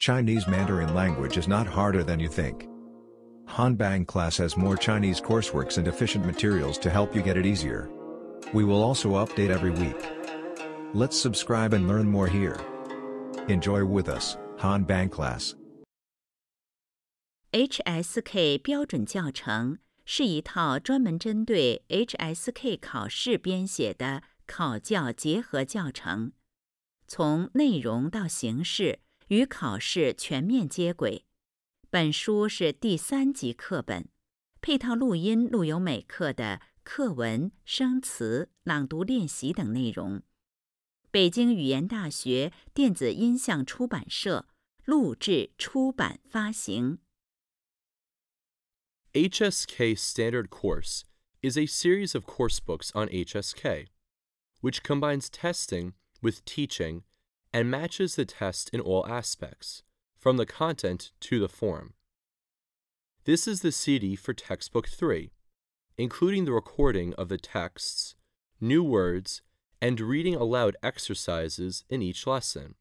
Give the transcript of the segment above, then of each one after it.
Chinese Mandarin language is not harder than you think. Hanbang class has more Chinese courseworks and efficient materials to help you get it easier. We will also update every week. Let's subscribe and learn more here. Enjoy with us, Hanbang class. HSK 标准教程是一套专门针对 HSK 考试编写的考教结合教程，从内容到形式。与考试全面接轨，本书是第三级课本，配套录音录有每课的课文、生词、朗读练习等内容。北京语言大学电子音像出版社录制出版发行。HSK Standard Course is a series of coursebooks on HSK, which combines testing with teaching. and matches the test in all aspects, from the content to the form. This is the CD for Textbook 3, including the recording of the texts, new words, and reading aloud exercises in each lesson.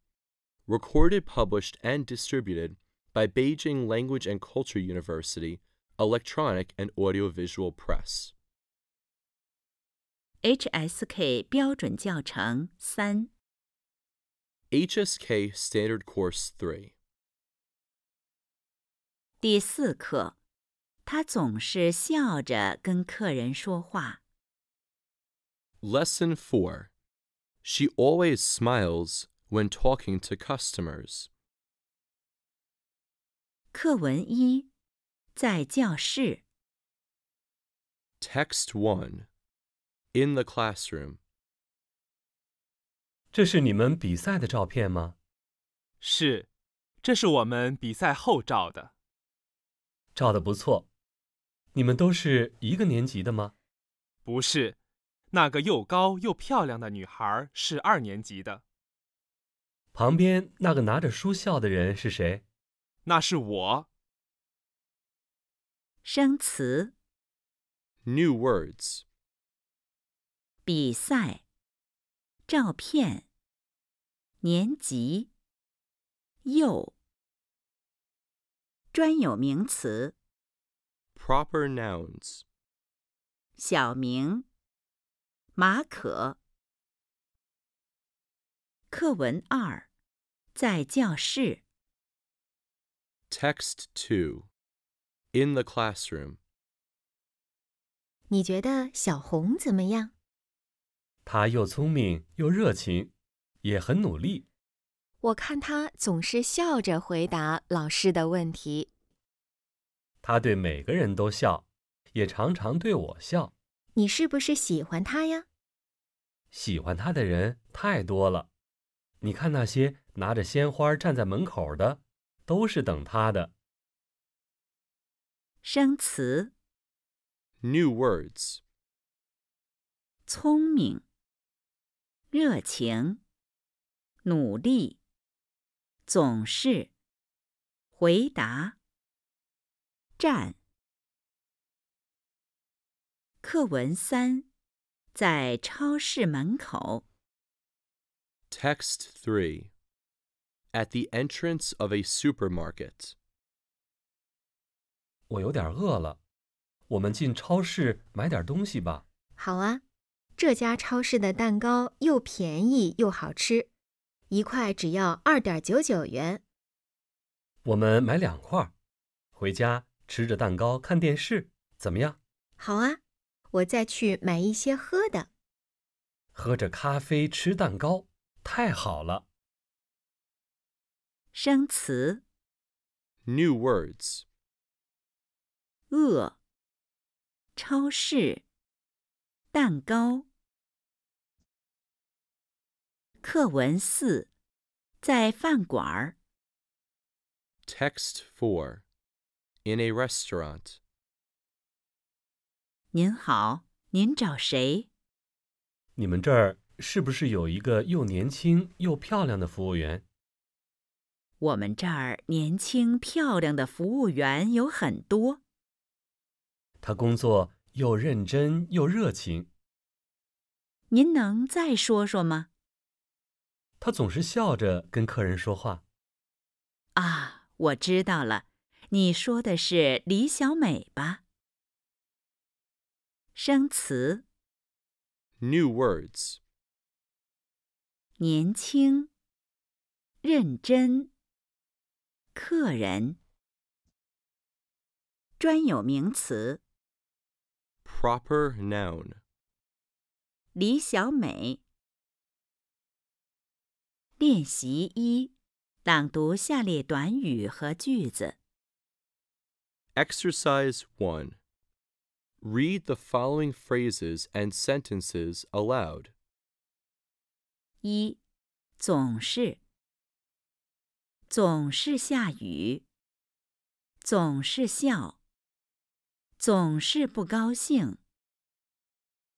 Recorded, published, and distributed by Beijing Language and Culture University Electronic and Audiovisual Press. HSK 标准教程三。HSK Standard Course Three. 3第四课，他总是笑着跟客人说话。Lesson 4 She always smiles when talking to customers. 课文一，在教室。Text 1 In the classroom. 这是你们比赛的照片吗？是，这是我们比赛后照的。照的不错。你们都是一个年级的吗？不是，那个又高又漂亮的女孩是二年级的。旁边那个拿着书笑的人是谁？那是我。生词。New words。比赛。照片。年级，又。专有名词，proper nouns。小明，马可。课文二，在教室。Text two, in the classroom。你觉得小红怎么样？她又聪明又热情。也很努力。我看他总是笑着回答老师的问题。他对每个人都笑，也常常对我笑。你是不是喜欢他呀？喜欢他的人太多了。你看那些拿着鲜花站在门口的，都是等他的。生词，new words，聪明，热情。努力，总是回答站。课文三，在超市门口。Text three, at the entrance of a supermarket. 我有点饿了，我们进超市买点东西吧。好啊，这家超市的蛋糕又便宜又好吃。一块只要二点九九元。我们买两块，回家吃着蛋糕看电视，怎么样？好啊，我再去买一些喝的。喝着咖啡吃蛋糕，太好了。生词，new words，饿，超市，蛋糕。课文四，在饭馆儿。Text four, in a restaurant. 您好，您找谁？你们这儿是不是有一个又年轻又漂亮的服务员？我们这儿年轻漂亮的服务员有很多。他工作又认真又热情。您能再说说吗？他总是笑着跟客人说话。啊，我知道了，你说的是李小美吧？生词。New words。年轻，认真。客人。专有名词。Proper noun。李小美。练习一，朗读下列短语和句子。Exercise one. Read the following phrases and sentences aloud. 一总是总是下雨，总是笑，总是不高兴。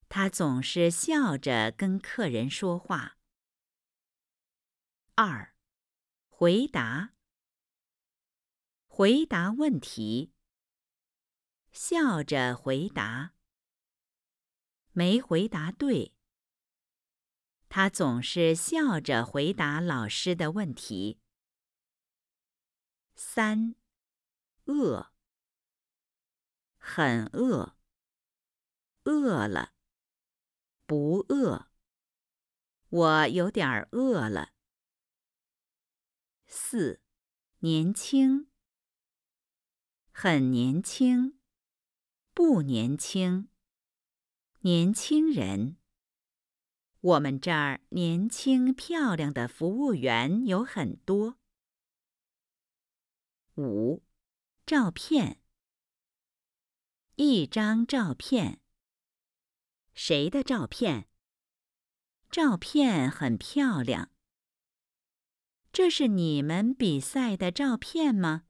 他总是笑着跟客人说话。二，回答，回答问题，笑着回答，没回答对。他总是笑着回答老师的问题。三，饿，很饿，饿了，不饿，我有点饿了。四，年轻，很年轻，不年轻，年轻人。我们这儿年轻漂亮的服务员有很多。五，照片，一张照片，谁的照片？照片很漂亮。这是你们比赛的照片吗？